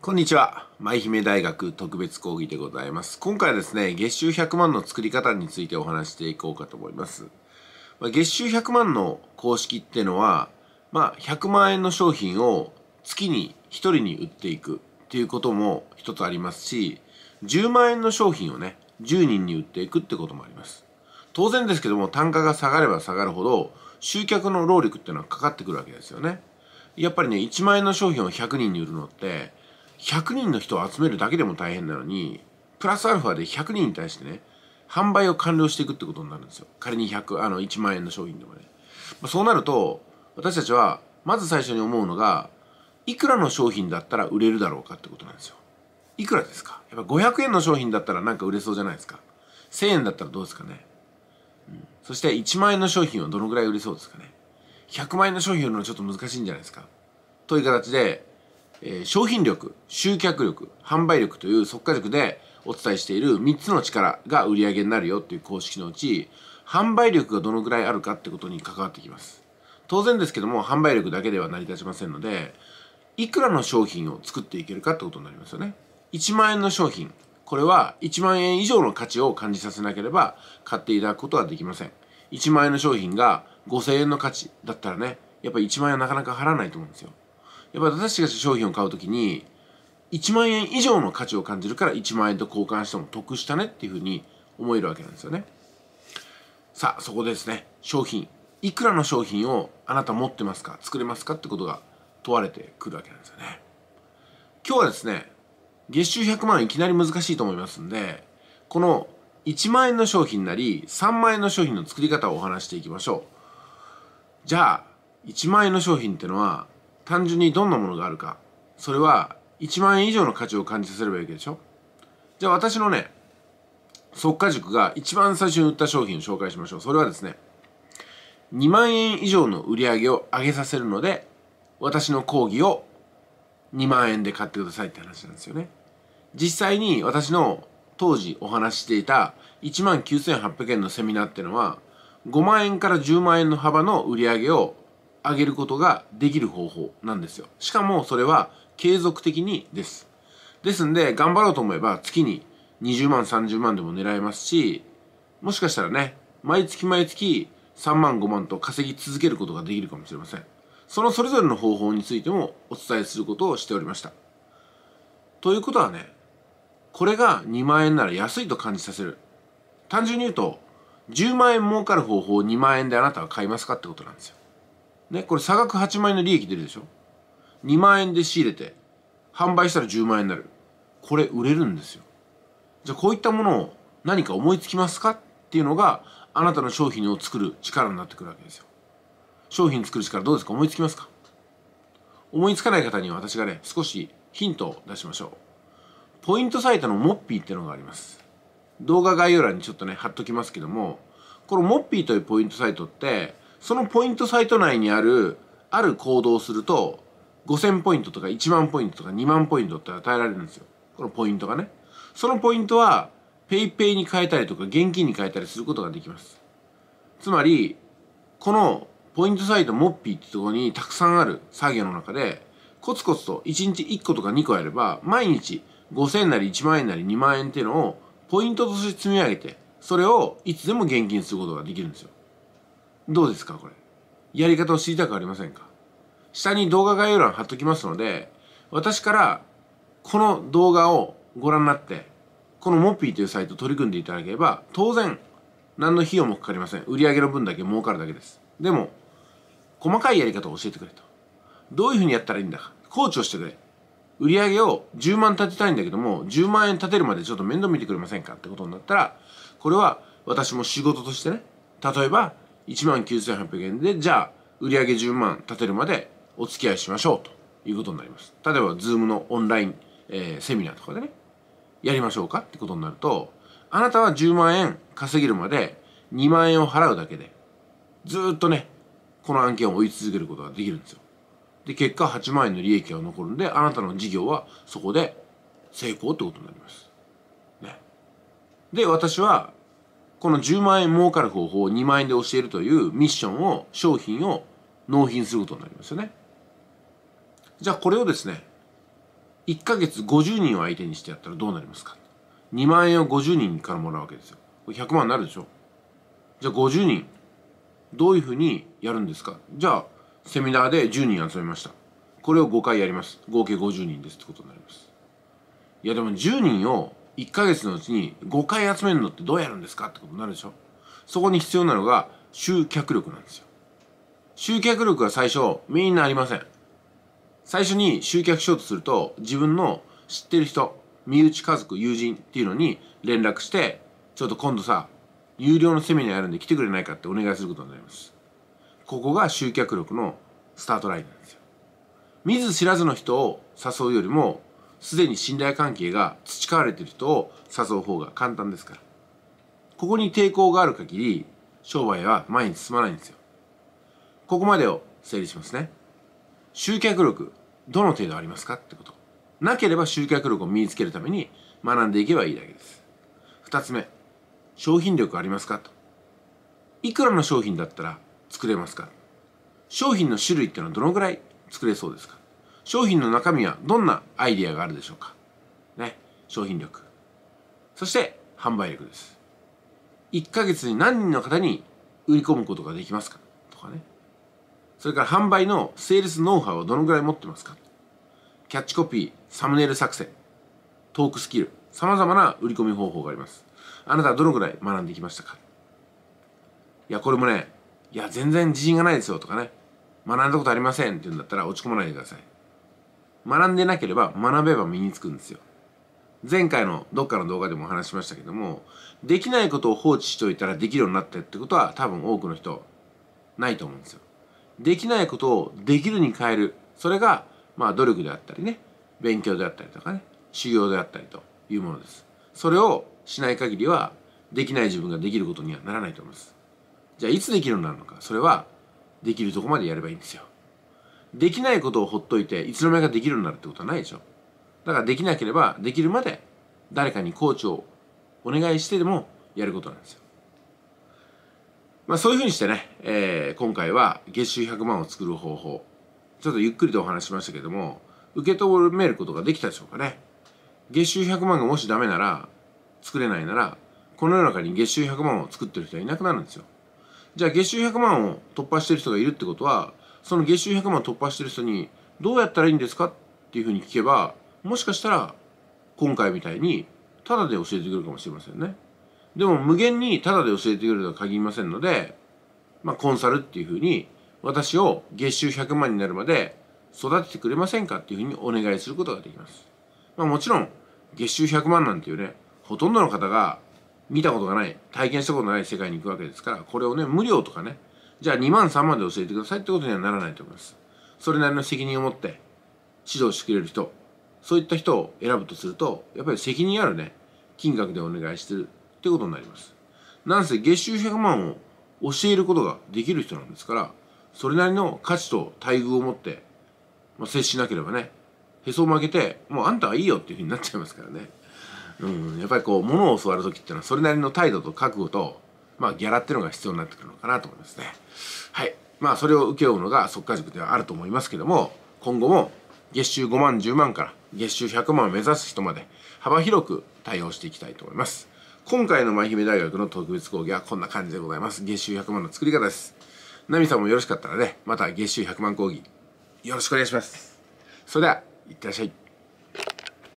こんにちは。舞姫大学特別講義でございます。今回はですね、月収100万の作り方についてお話していこうかと思います。まあ、月収100万の公式っていうのは、まあ、100万円の商品を月に1人に売っていくっていうことも一つありますし、10万円の商品をね、10人に売っていくってこともあります。当然ですけども、単価が下がれば下がるほど、集客の労力っていうのはかかってくるわけですよね。やっぱりね、1万円の商品を100人に売るのって、100人の人を集めるだけでも大変なのにプラスアルファで100人に対してね販売を完了していくってことになるんですよ仮に100あの1万円の商品でもね、まあ、そうなると私たちはまず最初に思うのがいくらの商品だったら売れるだろうかってことなんですよいくらですかやっぱ500円の商品だったらなんか売れそうじゃないですか1000円だったらどうですかね、うん、そして1万円の商品はどのぐらい売れそうですかね100万円の商品売るのちょっと難しいんじゃないですかという形でえー、商品力集客力販売力という即化力でお伝えしている3つの力が売り上げになるよっていう公式のうち販売力がどのぐらいあるかってことに関わってきます当然ですけども販売力だけでは成り立ちませんのでいくらの商品を作っていけるかってことになりますよね1万円の商品これは1万円以上の価値を感じさせなければ買っていただくことはできません1万円の商品が5000円の価値だったらねやっぱり1万円はなかなか払わないと思うんですよやっぱり私たちが商品を買う時に1万円以上の価値を感じるから1万円と交換しても得したねっていうふうに思えるわけなんですよね。さあそこでですね商品いくらの商品をあなた持ってますか作れますかってことが問われてくるわけなんですよね。今日はですね月収100万いきなり難しいと思いますんでこの1万円の商品なり3万円の商品の作り方をお話していきましょう。じゃあ1万円の商品ってのは単純にどんなものがあるかそれは1万円以上の価値を感じさせればいいわけでしょじゃあ私のね速稼塾が一番最初に売った商品を紹介しましょうそれはですね2万円以上の売り上げを上げさせるので私の講義を2万円で買ってくださいって話なんですよね実際に私の当時お話ししていた1万9800円のセミナーっていうのは5万円から10万円の幅の売り上げを上げることができる方法なんですよ。しかもそれは継続的にです。ですんで、頑張ろうと思えば月に20万、30万でも狙えますし、もしかしたらね、毎月毎月3万、5万と稼ぎ続けることができるかもしれません。そのそれぞれの方法についてもお伝えすることをしておりました。ということはね、これが2万円なら安いと感じさせる。単純に言うと、10万円儲かる方法を2万円であなたは買いますかってことなんですよ。ね、これ差額8万円の利益出るでしょ ?2 万円で仕入れて、販売したら10万円になる。これ売れるんですよ。じゃあこういったものを何か思いつきますかっていうのが、あなたの商品を作る力になってくるわけですよ。商品作る力どうですか思いつきますか思いつかない方には私がね、少しヒントを出しましょう。ポイントサイトのモッピーっていうのがあります。動画概要欄にちょっとね、貼っときますけども、このモッピーというポイントサイトって、そのポイントサイト内にあるある行動をすると5000ポイントとか1万ポイントとか2万ポイントって与えられるんですよこのポイントがねそのポイントは PayPay に変えたりとか現金に変えたりすることができますつまりこのポイントサイトモッピーってとこにたくさんある作業の中でコツコツと1日1個とか2個やれば毎日5000なり1万円なり2万円っていうのをポイントとして積み上げてそれをいつでも現金することができるんですよどうですかこれ。やり方を知りたくありませんか下に動画概要欄貼っときますので、私からこの動画をご覧になって、このモッピーというサイト取り組んでいただければ、当然、何の費用もかかりません。売上の分だけ儲かるだけです。でも、細かいやり方を教えてくれと。どういうふうにやったらいいんだか。コーチをしてくれ。売上を10万立てたいんだけども、10万円立てるまでちょっと面倒見てくれませんかってことになったら、これは私も仕事としてね、例えば1万9800円でじゃあ売上10万立てるまでお付き合いしましょうということになります例えばズームのオンライン、えー、セミナーとかでねやりましょうかってことになるとあなたは10万円稼げるまで2万円を払うだけでずっとねこの案件を追い続けることができるんですよで結果8万円の利益が残るんであなたの事業はそこで成功ってことになりますねで私はこの10万円儲かる方法を2万円で教えるというミッションを、商品を納品することになりますよね。じゃあこれをですね、1ヶ月50人を相手にしてやったらどうなりますか ?2 万円を50人からもらうわけですよ。100万になるでしょじゃあ50人、どういうふうにやるんですかじゃあ、セミナーで10人集めました。これを5回やります。合計50人ですってことになります。いやでも10人を1ヶ月のうちに5回集めるのってどうやるんですかってことになるでしょそこに必要なのが集客力なんですよ。集客力は最初みんなありません。最初に集客しようとすると自分の知ってる人、身内家族、友人っていうのに連絡してちょっと今度さ、有料のセミナーやるんで来てくれないかってお願いすることになります。ここが集客力のスタートラインなんですよ。見ず知らずの人を誘うよりもすでに信頼関係が培われている人を誘う方が簡単ですから。ここに抵抗がある限り、商売は前に進まないんですよ。ここまでを整理しますね。集客力、どの程度ありますかってこと。なければ集客力を身につけるために学んでいけばいいだけです。二つ目、商品力ありますかと。いくらの商品だったら作れますか商品の種類ってのはどのぐらい作れそうですか商品の中身はどんなアイデアがあるでしょうかね商品力そして販売力です1ヶ月に何人の方に売り込むことができますかとかねそれから販売のセールスノウハウをどのぐらい持ってますかキャッチコピーサムネイル作成トークスキル様々な売り込み方法がありますあなたはどのぐらい学んできましたかいやこれもねいや全然自信がないですよとかね学んだことありませんって言うんだったら落ち込まないでください学んでなければ学べば身につくんですよ。前回のどっかの動画でも話しましたけども、できないことを放置しておいたらできるようになったってことは多分多くの人ないと思うんですよ。できないことをできるに変える。それが、まあ努力であったりね、勉強であったりとかね、修行であったりというものです。それをしない限りは、できない自分ができることにはならないと思います。じゃあいつできるようになるのか。それは、できるとこまでやればいいんですよ。できないことをほっといていつの間にかできるようになるってことはないでしょだからできなければできるまで誰かにコーチをお願いしてでもやることなんですよまあそういうふうにしてね、えー、今回は月収100万を作る方法ちょっとゆっくりとお話しましたけども受け止めることができたでしょうかね月収100万がもしダメなら作れないならこの世の中に月収100万を作ってる人はいなくなるんですよじゃあ月収100万を突破してる人がいるってことはその月収100万突破してる人にどうやったらいいんですかっていうふうに聞けばもしかしたら今回みたいにタダで教えてくれるかもしれませんね。でも無限にタダで教えてくれるとは限りませんので、まあ、コンサルっていうふうに私を月収100万になるまで育ててくれませんかっていうふうにお願いすることができます。まあ、もちろん月収100万なんていうねほとんどの方が見たことがない体験したことのない世界に行くわけですからこれをね無料とかねじゃあ2万3万で教えてくださいってことにはならないと思います。それなりの責任を持って指導してくれる人、そういった人を選ぶとすると、やっぱり責任あるね、金額でお願いしてるってことになります。なんせ月収100万を教えることができる人なんですから、それなりの価値と待遇を持って、まあ、接しなければね、へそを曲げて、もうあんたはいいよっていうふうになっちゃいますからね。うん、やっぱりこう、物を教わる時ってのは、それなりの態度と覚悟と、まあ、ギャラっていうのが必要になってくるのかなと思いますね。はい。まあ、それを請け負うのが即稼塾ではあると思いますけども、今後も月収5万、10万から月収100万を目指す人まで幅広く対応していきたいと思います。今回の舞姫大学の特別講義はこんな感じでございます。月収100万の作り方です。ナミさんもよろしかったらね、また月収100万講義、よろしくお願いします。それでは、いってらっしゃい。